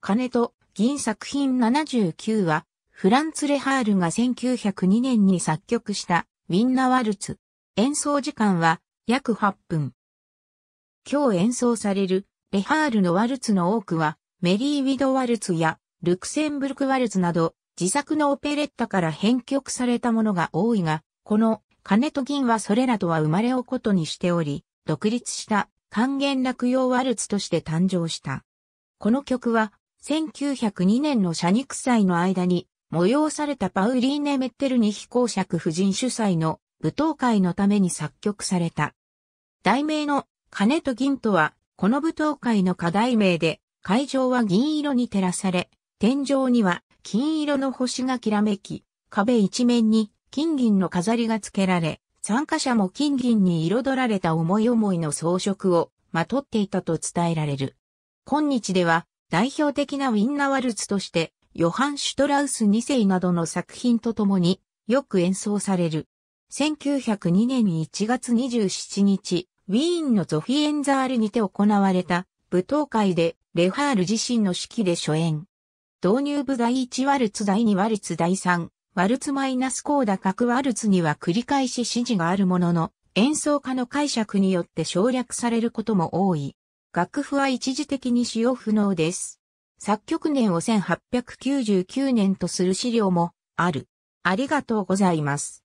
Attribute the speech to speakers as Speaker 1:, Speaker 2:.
Speaker 1: 金と銀作品79は、フランツ・レハールが1902年に作曲したウィンナワルツ。演奏時間は約8分。今日演奏されるレハールのワルツの多くは、メリー・ウィド・ワルツやルクセンブルク・ワルツなど、自作のオペレッタから編曲されたものが多いが、この金と銀はそれらとは生まれをことにしており、独立した還元落用ワルツとして誕生した。この曲は1902年の社肉祭の間に催されたパウリーネ・メッテルニヒ公爵夫人主催の舞踏会のために作曲された。題名の金と銀とは、この舞踏会の課題名で、会場は銀色に照らされ、天井には金色の星がきらめき、壁一面に金銀の飾りがつけられ、参加者も金銀に彩られた思い思いの装飾をまとっていたと伝えられる。今日では代表的なウィンナワルツとして、ヨハン・シュトラウス2世などの作品とともによく演奏される。1902年1月27日、ウィーンのゾフィエンザールにて行われた舞踏会でレハール自身の指揮で初演。導入部第1ワルツ第2ワルツ第3、ワルツマイナスコーダ各ワルツには繰り返し指示があるものの、演奏家の解釈によって省略されることも多い。楽譜は一時的に使用不能です。作曲年を1899年とする資料もある。あり
Speaker 2: がとうございます。